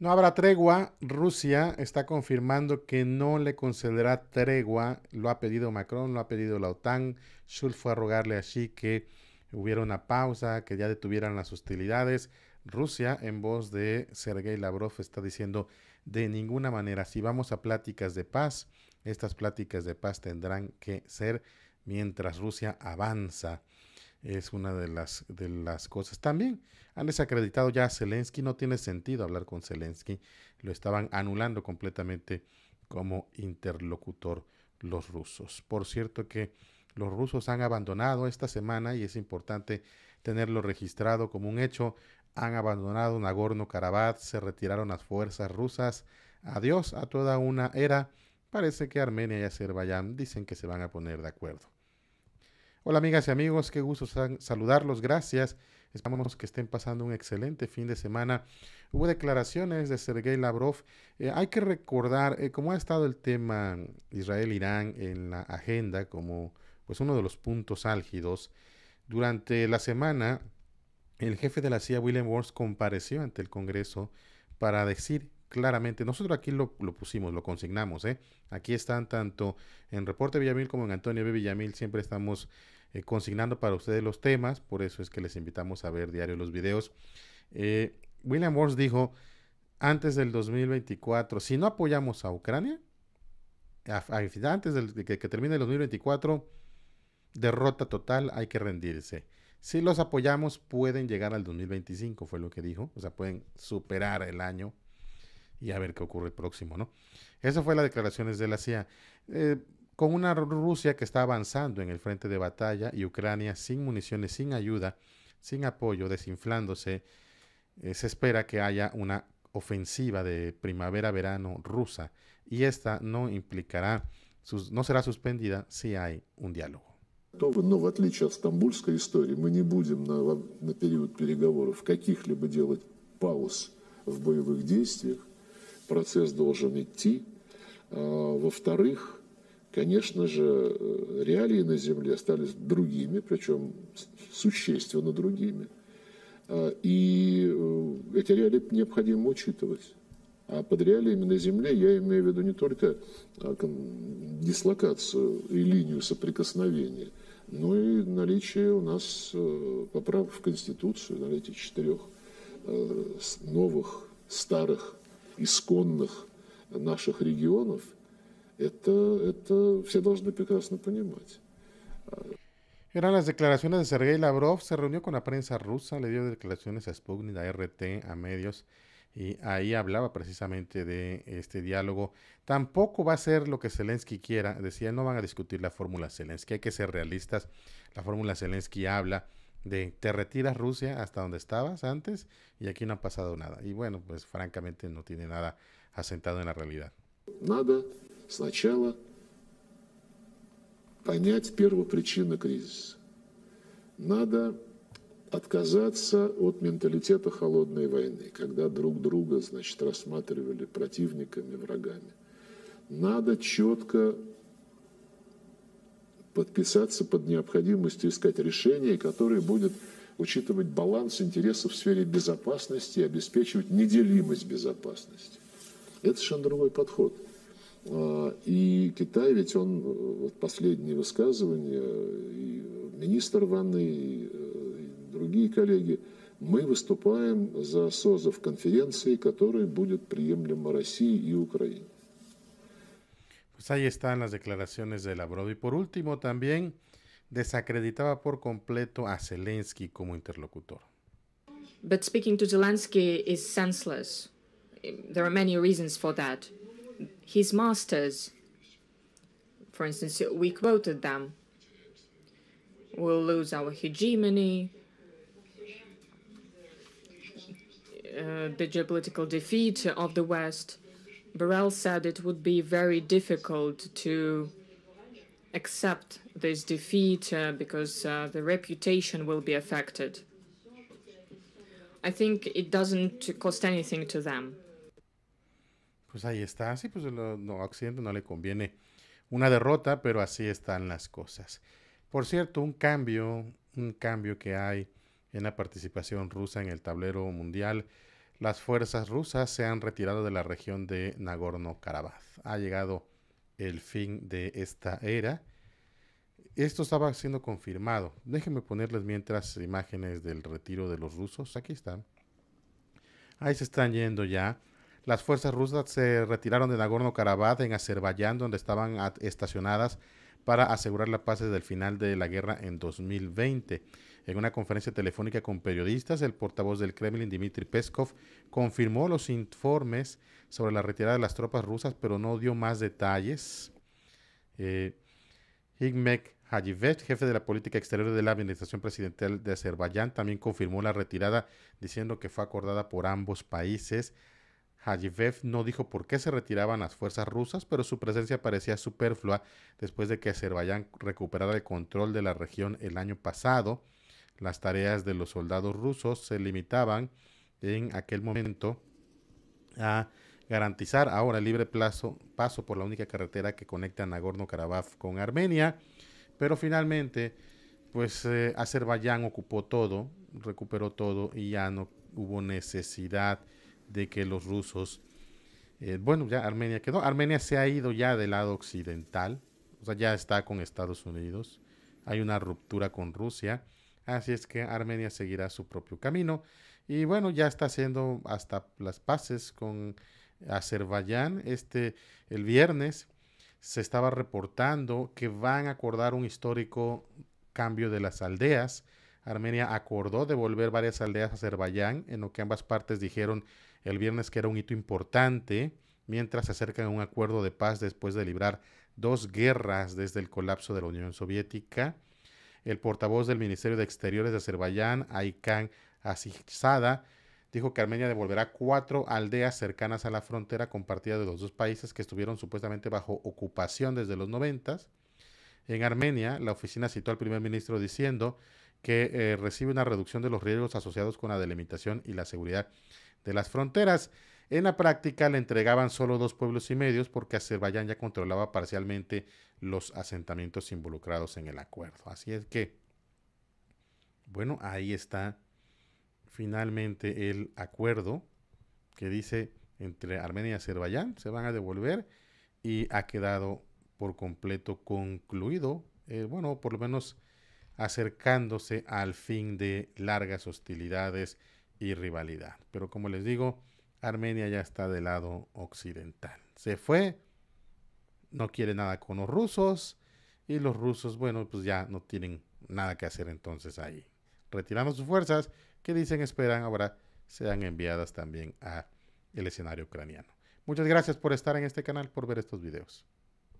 No habrá tregua. Rusia está confirmando que no le concederá tregua. Lo ha pedido Macron, lo ha pedido la OTAN. Schulz fue a rogarle allí que hubiera una pausa, que ya detuvieran las hostilidades. Rusia, en voz de Sergei Lavrov, está diciendo de ninguna manera, si vamos a pláticas de paz, estas pláticas de paz tendrán que ser mientras Rusia avanza. Es una de las, de las cosas también. Han desacreditado ya a Zelensky, no tiene sentido hablar con Zelensky, lo estaban anulando completamente como interlocutor los rusos. Por cierto que los rusos han abandonado esta semana, y es importante tenerlo registrado como un hecho, han abandonado Nagorno-Karabaj, se retiraron las fuerzas rusas, adiós a toda una era, parece que Armenia y Azerbaiyán dicen que se van a poner de acuerdo. Hola amigas y amigos, qué gusto saludarlos, gracias Esperamos que estén pasando un excelente fin de semana. Hubo declaraciones de Sergei Lavrov. Eh, hay que recordar eh, cómo ha estado el tema Israel-Irán en la agenda como pues, uno de los puntos álgidos. Durante la semana, el jefe de la CIA, William Walsh, compareció ante el Congreso para decir claramente, nosotros aquí lo, lo pusimos, lo consignamos, ¿eh? aquí están tanto en Reporte Villamil como en Antonio B. Villamil, siempre estamos eh, consignando para ustedes los temas, por eso es que les invitamos a ver diario los videos. Eh, William Morse dijo, antes del 2024, si no apoyamos a Ucrania, antes de que, termine el 2024, derrota total, hay que rendirse. Si los apoyamos, pueden llegar al 2025, fue lo que dijo. O sea, pueden superar el año y a ver qué ocurre el próximo, ¿no? Esa fue la declaración de la CIA. Eh, con una Rusia que está avanzando en el frente de batalla y Ucrania sin municiones, sin ayuda, sin apoyo, desinflándose, eh, se espera que haya una ofensiva de primavera-verano rusa y esta no implicará, sus, no será suspendida si hay un diálogo. todo ну, в отличие от стамбульской истории, мы не будем на, на период переговоров каких-либо делать пауз в боевых действиях. Процесс должен идти. Во-вторых, конечно же, э, реалии на Земле остались другими, причем существенно другими. А, и э, эти реалии необходимо учитывать. А под реалиями на Земле я имею в виду не только а, дислокацию и линию соприкосновения, но и наличие у нас э, поправок в Конституцию, наличие четырех новых, старых, исконных наших регионов – Это, это все Eran las declaraciones de Sergei Lavrov. Se reunió con la prensa rusa, le dio declaraciones a Sputnik, a RT, a medios, y ahí hablaba precisamente de este diálogo. Tampoco va a ser lo que Zelensky quiera. Decía, no van a discutir la fórmula Zelensky, hay que ser realistas. La fórmula Zelensky habla de te retiras Rusia hasta donde estabas antes y aquí no ha pasado nada. Y bueno, pues francamente no tiene nada asentado en la realidad. Nada. Сначала понять первую причину кризиса. Надо отказаться от менталитета холодной войны, когда друг друга, значит, рассматривали противниками, врагами. Надо четко подписаться под необходимостью искать решение, которое будет учитывать баланс интересов в сфере безопасности и обеспечивать неделимость безопасности. Это совершенно другой подход. И Китай, ведь он, вот последние высказывания, и министр Ванны, и, и другие коллеги, мы выступаем за созыв конференции, которая будет приемлема России и Украине. Pues ahí están las declaraciones de Lavrov. Y por último, también desacreditaba por completo a Zelensky como interlocutor. But speaking to Zelensky is senseless. There are many reasons for that. his masters. For instance, we quoted them. We'll lose our hegemony, uh, the geopolitical defeat of the West. Burrell said it would be very difficult to accept this defeat uh, because uh, the reputation will be affected. I think it doesn't cost anything to them. Pues ahí está, sí, pues no, a Occidente no le conviene una derrota, pero así están las cosas. Por cierto, un cambio, un cambio que hay en la participación rusa en el tablero mundial. Las fuerzas rusas se han retirado de la región de Nagorno-Karabaj. Ha llegado el fin de esta era. Esto estaba siendo confirmado. Déjenme ponerles mientras imágenes del retiro de los rusos. Aquí están. Ahí se están yendo ya. Las fuerzas rusas se retiraron de Nagorno-Karabaj en Azerbaiyán, donde estaban estacionadas para asegurar la paz desde el final de la guerra en 2020. En una conferencia telefónica con periodistas, el portavoz del Kremlin, Dmitry Peskov, confirmó los informes sobre la retirada de las tropas rusas, pero no dio más detalles. Eh, Hajivet, jefe de la política exterior de la administración presidencial de Azerbaiyán, también confirmó la retirada, diciendo que fue acordada por ambos países Hajivev no dijo por qué se retiraban las fuerzas rusas, pero su presencia parecía superflua después de que Azerbaiyán recuperara el control de la región el año pasado. Las tareas de los soldados rusos se limitaban en aquel momento a garantizar ahora libre paso por la única carretera que conecta Nagorno-Karabaj con Armenia, pero finalmente pues eh, Azerbaiyán ocupó todo, recuperó todo y ya no hubo necesidad de que los rusos, eh, bueno, ya Armenia quedó, Armenia se ha ido ya del lado occidental, o sea, ya está con Estados Unidos, hay una ruptura con Rusia, así es que Armenia seguirá su propio camino y bueno, ya está haciendo hasta las paces con Azerbaiyán, este, el viernes se estaba reportando que van a acordar un histórico cambio de las aldeas. Armenia acordó devolver varias aldeas a Azerbaiyán, en lo que ambas partes dijeron el viernes que era un hito importante, mientras se acercan a un acuerdo de paz después de librar dos guerras desde el colapso de la Unión Soviética. El portavoz del Ministerio de Exteriores de Azerbaiyán, Aykan Asizada, dijo que Armenia devolverá cuatro aldeas cercanas a la frontera compartida de los dos países que estuvieron supuestamente bajo ocupación desde los noventas. En Armenia, la oficina citó al primer ministro diciendo que eh, recibe una reducción de los riesgos asociados con la delimitación y la seguridad de las fronteras. En la práctica le entregaban solo dos pueblos y medios porque Azerbaiyán ya controlaba parcialmente los asentamientos involucrados en el acuerdo. Así es que, bueno, ahí está finalmente el acuerdo que dice entre Armenia y Azerbaiyán se van a devolver y ha quedado por completo concluido, eh, bueno, por lo menos acercándose al fin de largas hostilidades y rivalidad. Pero como les digo, Armenia ya está del lado occidental. Se fue, no quiere nada con los rusos y los rusos, bueno, pues ya no tienen nada que hacer entonces ahí. Retirando sus fuerzas, que dicen esperan ahora sean enviadas también a el escenario ucraniano. Muchas gracias por estar en este canal, por ver estos videos.